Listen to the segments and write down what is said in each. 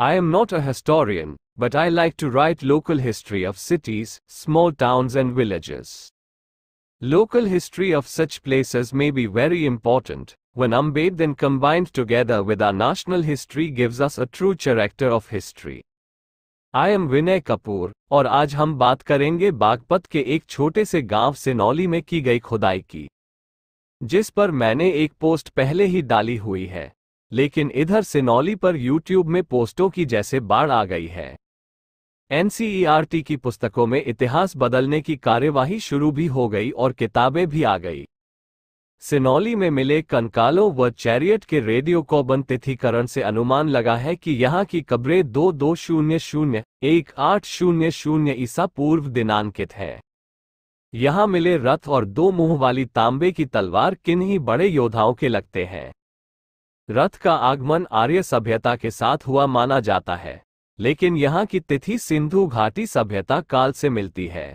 I am not a historian, but I like to write local history of cities, small towns and villages. Local history of such places may be very important, when ambed then combined together with our national history gives us a true character of history. I am Vinay Kapoor, और आज हम बात करेंगे बागपत के एक छोटे से गांव सिनौली में की गई खुदाई की जिस पर मैंने एक पोस्ट पहले ही डाली हुई है लेकिन इधर सिनौली पर यूट्यूब में पोस्टों की जैसे बाढ़ आ गई है एनसीईआरटी e की पुस्तकों में इतिहास बदलने की कार्यवाही शुरू भी हो गई और किताबें भी आ गई सिनौली में मिले कनकालों व चैरियट के रेडियो कॉबन तिथिकरण से अनुमान लगा है कि यहां की कब्रें दो दो शून्य शून्य एक आठ शून्य शून्य ईसा पूर्व दिनांकित है यहां मिले रथ और दो मुंह वाली तांबे की तलवार किन्हीं बड़े योद्धाओं के लगते हैं रथ का आगमन आर्य सभ्यता के साथ हुआ माना जाता है लेकिन यहाँ की तिथि सिंधु घाटी सभ्यता काल से मिलती है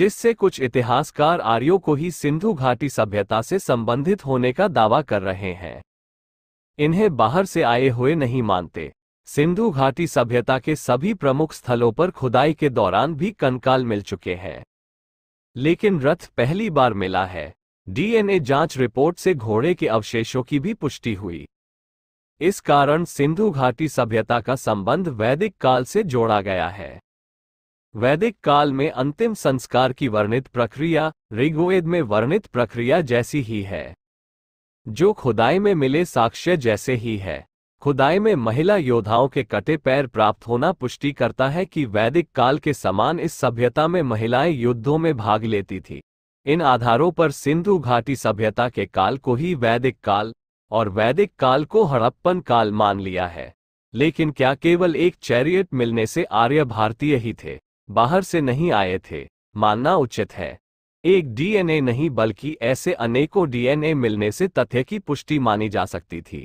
जिससे कुछ इतिहासकार आर्यों को ही सिंधु घाटी सभ्यता से संबंधित होने का दावा कर रहे हैं इन्हें बाहर से आए हुए नहीं मानते सिंधु घाटी सभ्यता के सभी प्रमुख स्थलों पर खुदाई के दौरान भी कंकाल मिल चुके हैं लेकिन रथ पहली बार मिला है डीएनए जांच रिपोर्ट से घोड़े के अवशेषों की भी पुष्टि हुई इस कारण सिंधु घाटी सभ्यता का संबंध वैदिक काल से जोड़ा गया है वैदिक काल में अंतिम संस्कार की वर्णित प्रक्रिया ऋग्वेद में वर्णित प्रक्रिया जैसी ही है जो खुदाई में मिले साक्ष्य जैसे ही है खुदाई में महिला योद्धाओं के कटे पैर प्राप्त होना पुष्टि करता है कि वैदिक काल के समान इस सभ्यता में महिलाएं युद्धों में भाग लेती थी इन आधारों पर सिंधु घाटी सभ्यता के काल को ही वैदिक काल और वैदिक काल को हड़प्पन काल मान लिया है लेकिन क्या केवल एक चैरियट मिलने से आर्य भारतीय ही थे बाहर से नहीं आए थे मानना उचित है एक डीएनए नहीं बल्कि ऐसे अनेकों डीएनए मिलने से तथ्य की पुष्टि मानी जा सकती थी